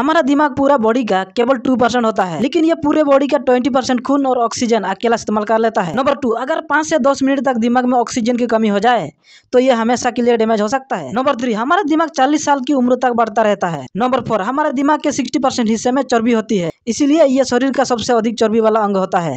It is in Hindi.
हमारा दिमाग पूरा बॉडी का केवल टू परसेंट होता है लेकिन ये पूरे बॉडी का ट्वेंटी परसेंट खून और ऑक्सीजन अकेला इस्तेमाल कर लेता है नंबर टू अगर पाँच से दस मिनट तक दिमाग में ऑक्सीजन की कमी हो जाए तो ये हमेशा के लिए डैमेज हो सकता है नंबर थ्री हमारा दिमाग चालीस साल की उम्र तक बढ़ता रहता है नंबर फोर हमारे दिमाग के सिक्सटी परसेंट हिस्से में चर्बी होती है इसीलिए यह शरीर का सबसे अधिक चर्बी वाला अंग होता है